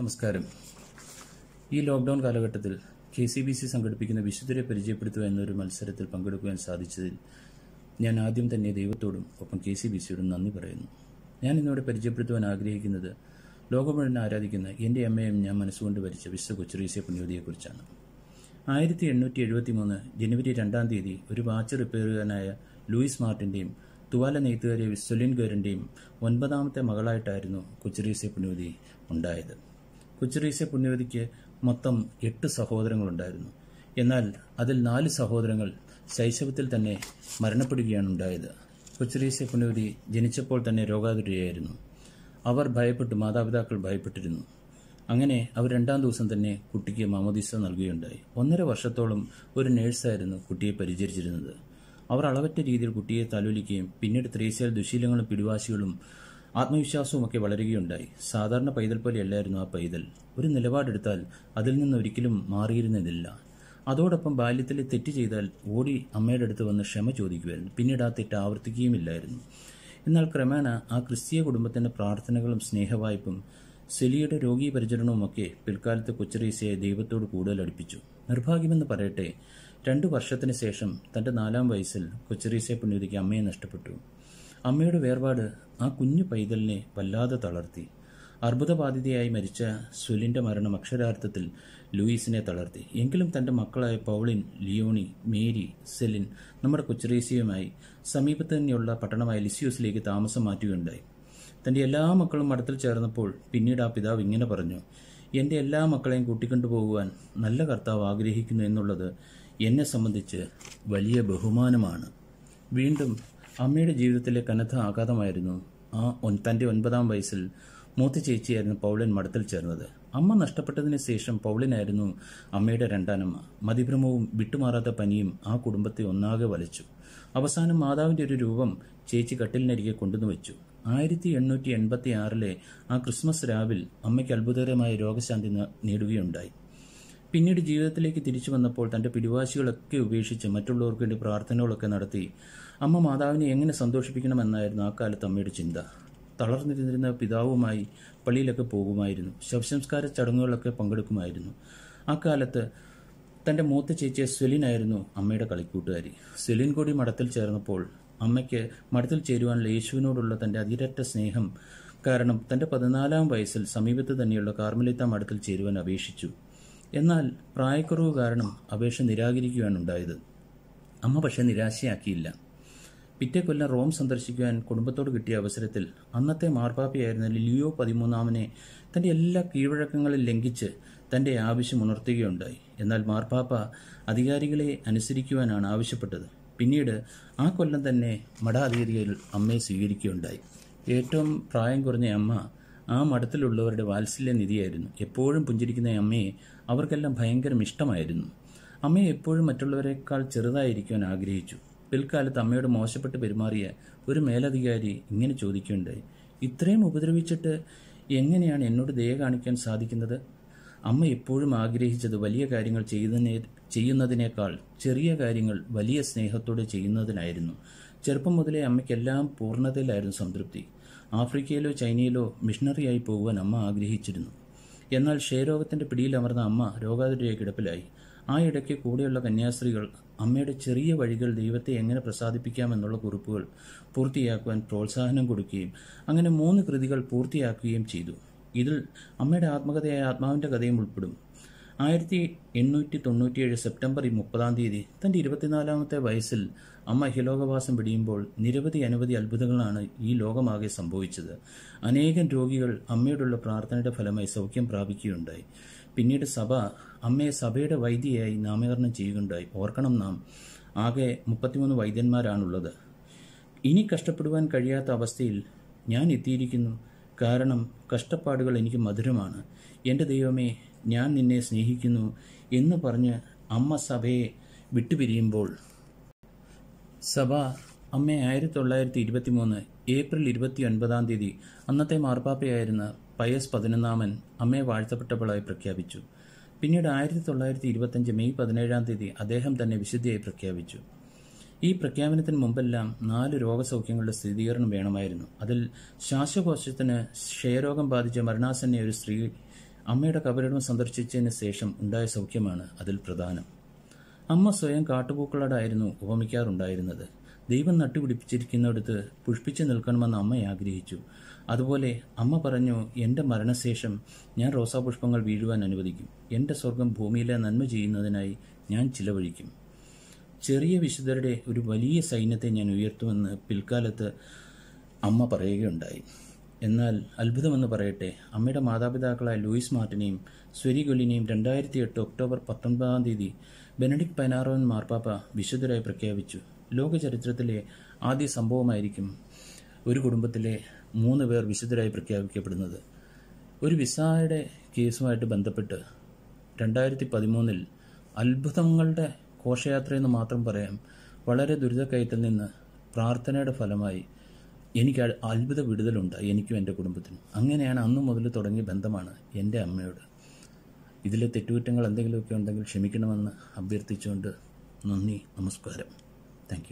നമസ്കാരം ഈ ലോക്ക്ഡൗൺ കാലഘട്ടത്തിൽ കെ സി ബി സി സംഘടിപ്പിക്കുന്ന വിശുദ്ധരെ പരിചയപ്പെടുത്തുക എന്നൊരു മത്സരത്തിൽ പങ്കെടുക്കുവാൻ സാധിച്ചതിൽ ഞാൻ ആദ്യം തന്നെ ദൈവത്തോടും ഒപ്പം കെ സി ബി സിയോടും നന്ദി പറയുന്നു ഞാൻ ഇന്നോട് പരിചയപ്പെടുത്തുവാൻ ആഗ്രഹിക്കുന്നത് ലോകമുഴുവൻ ആരാധിക്കുന്ന എൻ്റെ അമ്മയും ഞാൻ മനസ്സുകൊണ്ട് വരിച്ച വിശുദ്ധ കൊച്ചുറീസ്യ പുണ്യോതിയെക്കുറിച്ചാണ് ആയിരത്തി എണ്ണൂറ്റി എഴുപത്തി മൂന്ന് ജനുവരി രണ്ടാം തീയതി ഒരു വാച്ച് റിപ്പയറുകാരനായ ലൂയിസ് മാർട്ടിൻ്റെയും തുവാല നെയ്ത്തുകാരി സൊലിൻ ഗേറിൻ്റെയും ഒൻപതാമത്തെ മകളായിട്ടായിരുന്നു കൊച്ചുറീസ്യ പുണ്യോതി ഉണ്ടായത് കുച്ചറീസെ പുണ്യവതിക്ക് മൊത്തം എട്ട് സഹോദരങ്ങളുണ്ടായിരുന്നു എന്നാൽ അതിൽ നാല് സഹോദരങ്ങൾ ശൈശവത്തിൽ തന്നെ മരണപ്പെടുകയാണ് ഉണ്ടായത് കൊച്ചിറീസെ പുണ്യവതി ജനിച്ചപ്പോൾ തന്നെ രോഗാതുരയായിരുന്നു അവർ ഭയപ്പെട്ടു മാതാപിതാക്കൾ ഭയപ്പെട്ടിരുന്നു അങ്ങനെ അവർ രണ്ടാം ദിവസം തന്നെ കുട്ടിക്ക് മാമോദീസ നൽകുകയുണ്ടായി ഒന്നര വർഷത്തോളം ഒരു നേഴ്സായിരുന്നു കുട്ടിയെ പരിചരിച്ചിരുന്നത് അവർ അളവറ്റ രീതിയിൽ കുട്ടിയെ തലോലിക്കുകയും പിന്നീട് ത്രേസ്യയിൽ ദുശീലങ്ങളും പിടിവാശികളും ആത്മവിശ്വാസവുമൊക്കെ വളരുകയുണ്ടായി സാധാരണ പൈതൽ പോലെയല്ലായിരുന്നു ആ പൈതൽ ഒരു നിലപാടെടുത്താൽ അതിൽ നിന്ന് ഒരിക്കലും മാറിയിരുന്നതില്ല അതോടൊപ്പം ബാല്യത്തിൽ തെറ്റ് ചെയ്താൽ ഓടി അമ്മയുടെ അടുത്ത് വന്ന് ക്ഷമ ചോദിക്കുമായിരുന്നു പിന്നീട് ആ തെറ്റ് ആവർത്തിക്കുകയുമില്ലായിരുന്നു എന്നാൽ ക്രമേണ ആ ക്രിസ്തീയ കുടുംബത്തിൻ്റെ പ്രാർത്ഥനകളും സ്നേഹവായ്പും സെലിയുടെ രോഗീ പരിചരണവുമൊക്കെ പിൽക്കാലത്ത് കൊച്ചറീസയെ ദൈവത്തോട് കൂടുതൽ അടുപ്പിച്ചു നിർഭാഗ്യമെന്ന് പറയട്ടെ രണ്ടു വർഷത്തിന് ശേഷം തൻ്റെ നാലാം വയസ്സിൽ കൊച്ചറീസയെ പുണ്യതിക്ക് അമ്മയെ നഷ്ടപ്പെട്ടു അമ്മയുടെ വേർപാട് ആ കുഞ്ഞു പൈതലിനെ വല്ലാതെ തളർത്തി അർബുദബാധിതയായി മരിച്ച സുലിൻ്റെ മരണം അക്ഷരാർത്ഥത്തിൽ ലൂയിസിനെ തളർത്തി എങ്കിലും തൻ്റെ മക്കളായ പൗളിൻ ലിയോണി മേരി സെലിൻ നമ്മുടെ കൊച്ചുറേസിയുമായി സമീപത്ത് തന്നെയുള്ള പട്ടണമായ ലിസിയോസിലേക്ക് താമസം മാറ്റുകയുണ്ടായി തൻ്റെ എല്ലാ മക്കളും മഠത്തിൽ ചേർന്നപ്പോൾ പിന്നീട് ആ പിതാവ് ഇങ്ങനെ പറഞ്ഞു എൻ്റെ എല്ലാ മക്കളെയും കൂട്ടിക്കൊണ്ടുപോകുവാൻ നല്ല കർത്താവ് ആഗ്രഹിക്കുന്നു എന്നുള്ളത് എന്നെ സംബന്ധിച്ച് വലിയ ബഹുമാനമാണ് വീണ്ടും അമ്മയുടെ ജീവിതത്തിലെ കനത്ത ആഘാതമായിരുന്നു ആ തൻ്റെ ഒൻപതാം വയസ്സിൽ മൂത്ത ചേച്ചിയായിരുന്നു പൗളിൻ മഠത്തിൽ ചേർന്നത് അമ്മ നഷ്ടപ്പെട്ടതിന് ശേഷം പൗളിനായിരുന്നു അമ്മയുടെ രണ്ടാനമ്മ മതിഭ്രമവും വിട്ടുമാറാത്ത പനിയും ആ കുടുംബത്തെ ഒന്നാകെ വലച്ചു അവസാനം മാതാവിന്റെ ഒരു രൂപം ചേച്ചി കട്ടിലിനരികെ കൊണ്ടുവന്നു വെച്ചു ആയിരത്തി എണ്ണൂറ്റി എൺപത്തി ആറിലെ ആ ക്രിസ്മസ് രാവിൽ അമ്മയ്ക്ക് അത്ഭുതകരമായ രോഗശാന്തി നേടുകയുണ്ടായി പിന്നീട് ജീവിതത്തിലേക്ക് തിരിച്ചു വന്നപ്പോൾ തന്റെ പിടിവാശികളൊക്കെ ഉപേക്ഷിച്ച് മറ്റുള്ളവർക്ക് വേണ്ടി പ്രാർത്ഥനകളൊക്കെ നടത്തി അമ്മ മാതാവിനെ എങ്ങനെ സന്തോഷിപ്പിക്കണമെന്നായിരുന്നു ആ കാലത്ത് അമ്മയുടെ ചിന്ത തളർന്നിരുന്നിരുന്ന പിതാവുമായി പള്ളിയിലൊക്കെ പോകുമായിരുന്നു ശവസംസ്കാര ചടങ്ങുകളൊക്കെ പങ്കെടുക്കുമായിരുന്നു ആ കാലത്ത് തന്റെ മൂത്ത ചേച്ചിയെ ആയിരുന്നു അമ്മയുടെ കളിക്കൂട്ടുകാരി സെലിൻ കൂടി മഠത്തിൽ ചേർന്നപ്പോൾ അമ്മയ്ക്ക് മഠത്തിൽ ചേരുവാനുള്ള യേശുവിനോടുള്ള തന്റെ അതിരറ്റ സ്നേഹം കാരണം തന്റെ പതിനാലാം വയസ്സിൽ സമീപത്ത് തന്നെയുള്ള കാർമലിത്ത മഠത്തിൽ ചേരുവാൻ അപേക്ഷിച്ചു എന്നാൽ പ്രായക്കുറവ് കാരണം അപേക്ഷ ഉണ്ടായത് അമ്മ പക്ഷേ നിരാശയാക്കിയില്ല പിറ്റേ കൊല്ലം റോം സന്ദർശിക്കുവാൻ കുടുംബത്തോട് കിട്ടിയ അവസരത്തിൽ അന്നത്തെ മാർപ്പാപ്പയായിരുന്ന ലിയോ പതിമൂന്നാമനെ തൻ്റെ എല്ലാ കീഴ്വഴക്കങ്ങളും ലംഘിച്ച് തൻ്റെ ആവശ്യം ഉണർത്തുകയുണ്ടായി എന്നാൽ മാർപ്പാപ്പ അധികാരികളെ അനുസരിക്കുവാനാണ് ആവശ്യപ്പെട്ടത് പിന്നീട് ആ കൊല്ലം തന്നെ മഠാധികാരികൾ അമ്മയെ സ്വീകരിക്കുകയുണ്ടായി ഏറ്റവും പ്രായം കുറഞ്ഞ അമ്മ ആ മഠത്തിലുള്ളവരുടെ വാത്സല്യ നിധിയായിരുന്നു എപ്പോഴും പുഞ്ചിരിക്കുന്ന അമ്മയെ അവർക്കെല്ലാം ഭയങ്കരം ഇഷ്ടമായിരുന്നു അമ്മയെ എപ്പോഴും മറ്റുള്ളവരെക്കാൾ ചെറുതായിരിക്കുവാൻ ആഗ്രഹിച്ചു പിൽക്കാലത്ത് അമ്മയോട് മോശപ്പെട്ട് പെരുമാറിയ ഒരു മേലധികാരി ഇങ്ങനെ ചോദിക്കുകയുണ്ടായി ഇത്രയും ഉപദ്രവിച്ചിട്ട് എങ്ങനെയാണ് എന്നോട് ദയ കാണിക്കാൻ സാധിക്കുന്നത് അമ്മ എപ്പോഴും ആഗ്രഹിച്ചത് വലിയ കാര്യങ്ങൾ ചെയ്യുന്നതിനെ ചെയ്യുന്നതിനേക്കാൾ ചെറിയ കാര്യങ്ങൾ വലിയ സ്നേഹത്തോടെ ചെയ്യുന്നതിനായിരുന്നു ചെറുപ്പം മുതലേ അമ്മയ്ക്കെല്ലാം പൂർണ്ണതയിലായിരുന്നു സംതൃപ്തി ആഫ്രിക്കയിലോ ചൈനയിലോ മിഷണറിയായി പോകുവാൻ അമ്മ ആഗ്രഹിച്ചിരുന്നു എന്നാൽ ക്ഷയരോഗത്തിൻ്റെ പിടിയിൽ അമർന്ന അമ്മ രോഗാതുരയായി കിടപ്പിലായി ആ ഇടയ്ക്ക് കൂടെയുള്ള കന്യാസ്ത്രീകൾ അമ്മയുടെ ചെറിയ വഴികൾ ദൈവത്തെ എങ്ങനെ പ്രസാദിപ്പിക്കാമെന്നുള്ള കുറിപ്പുകൾ പൂർത്തിയാക്കുവാൻ പ്രോത്സാഹനം കൊടുക്കുകയും അങ്ങനെ മൂന്ന് കൃതികൾ പൂർത്തിയാക്കുകയും ചെയ്തു ഇതിൽ അമ്മയുടെ ആത്മകഥയായ ആത്മാവിൻ്റെ കഥയും ഉൾപ്പെടും ആയിരത്തി എണ്ണൂറ്റി തൊണ്ണൂറ്റിയേഴ് സെപ്റ്റംബർ മുപ്പതാം തീയതി തൻ്റെ ഇരുപത്തിനാലാമത്തെ വയസ്സിൽ അമ്മ ഹിലോകവാസം വെടിയുമ്പോൾ നിരവധി അനവധി അത്ഭുതങ്ങളാണ് ഈ ലോകമാകെ സംഭവിച്ചത് അനേകം രോഗികൾ അമ്മയോടുള്ള പ്രാർത്ഥനയുടെ ഫലമായി സൗഖ്യം പ്രാപിക്കുകയുണ്ടായി പിന്നീട് സഭ അമ്മയെ സഭയുടെ വൈദ്യയായി നാമകരണം ചെയ്യുകയുണ്ടായി ഓർക്കണം നാം ആകെ മുപ്പത്തിമൂന്ന് വൈദ്യന്മാരാണുള്ളത് ഇനി കഷ്ടപ്പെടുവാൻ കഴിയാത്ത അവസ്ഥയിൽ ഞാൻ എത്തിയിരിക്കുന്നു കാരണം കഷ്ടപ്പാടുകൾ എനിക്ക് മധുരമാണ് എൻ്റെ ദൈവമേ ഞാൻ നിന്നെ സ്നേഹിക്കുന്നു എന്ന് പറഞ്ഞ് അമ്മ സഭയെ വിട്ടുപിരിയുമ്പോൾ സഭ അമ്മ ആയിരത്തി തൊള്ളായിരത്തി ഇരുപത്തി മൂന്ന് ഏപ്രിൽ ഇരുപത്തി ഒൻപതാം തീയതി അന്നത്തെ മാർപ്പാപ്പയായിരുന്ന പയസ് പതിനൊന്നാമൻ അമ്മയെ വാഴ്ത്തപ്പെട്ടവളായി പ്രഖ്യാപിച്ചു പിന്നീട് ആയിരത്തി തൊള്ളായിരത്തി ഇരുപത്തഞ്ച് മെയ് പതിനേഴാം തീയതി അദ്ദേഹം തന്നെ വിശുദ്ധിയായി പ്രഖ്യാപിച്ചു ഈ പ്രഖ്യാപനത്തിന് മുമ്പെല്ലാം നാല് രോഗസൗഖ്യങ്ങളുടെ സ്ഥിരീകരണം വേണമായിരുന്നു അതിൽ ശ്വാസകോശത്തിന് ക്ഷയരോഗം ബാധിച്ച മരണാസന്നെ ഒരു സ്ത്രീ അമ്മയുടെ കബരിടം സന്ദർശിച്ചതിന് ശേഷം ഉണ്ടായ സൗഖ്യമാണ് അതിൽ പ്രധാനം അമ്മ സ്വയം കാട്ടുപൂക്കളോടായിരുന്നു ഉപമിക്കാറുണ്ടായിരുന്നത് ദൈവം നട്ടുപിടിപ്പിച്ചിരിക്കുന്നിടത്ത് പുഷ്പിച്ചു നിൽക്കണമെന്ന് അമ്മ ആഗ്രഹിച്ചു അതുപോലെ അമ്മ പറഞ്ഞു എൻ്റെ മരണശേഷം ഞാൻ റോസാപുഷ്പങ്ങൾ വീഴുവാൻ അനുവദിക്കും എൻ്റെ സ്വർഗം ഭൂമിയിലെ നന്മ ചെയ്യുന്നതിനായി ഞാൻ ചിലവഴിക്കും ചെറിയ വിശുദ്ധരുടെ ഒരു വലിയ സൈന്യത്തെ ഞാൻ ഉയർത്തുമെന്ന് പിൽക്കാലത്ത് അമ്മ പറയുകയുണ്ടായി എന്നാൽ അത്ഭുതമെന്ന് പറയട്ടെ അമ്മയുടെ മാതാപിതാക്കളായ ലൂയിസ് മാർട്ടിനെയും സ്വരി ഗൊല്ലിനെയും രണ്ടായിരത്തി എട്ട് ഒക്ടോബർ പത്തൊൻപതാം തീയതി ബെനഡിക് പൈനാറോൻ മാർപ്പാപ്പ വിശുദ്ധരായി പ്രഖ്യാപിച്ചു ലോക ചരിത്രത്തിലെ ആദ്യ സംഭവമായിരിക്കും ഒരു കുടുംബത്തിലെ മൂന്ന് പേർ വിശുദ്ധരായി പ്രഖ്യാപിക്കപ്പെടുന്നത് ഒരു വിസായുടെ കേസുമായിട്ട് ബന്ധപ്പെട്ട് രണ്ടായിരത്തി പതിമൂന്നിൽ അത്ഭുതങ്ങളുടെ ഘോഷയാത്രയെന്ന് മാത്രം പറയാം വളരെ ദുരിതക്കയറ്റിൽ നിന്ന് പ്രാർത്ഥനയുടെ ഫലമായി എനിക്ക് അത്ഭുത വിടുതലുണ്ട് എനിക്കും എൻ്റെ കുടുംബത്തിനും അങ്ങനെയാണ് അന്ന് മുതൽ തുടങ്ങിയ ബന്ധമാണ് എൻ്റെ അമ്മയോട് ഇതിലെ തെറ്റുകുറ്റങ്ങൾ എന്തെങ്കിലുമൊക്കെ ഉണ്ടെങ്കിൽ ക്ഷമിക്കണമെന്ന് അഭ്യർത്ഥിച്ചുകൊണ്ട് നന്ദി നമസ്കാരം താങ്ക്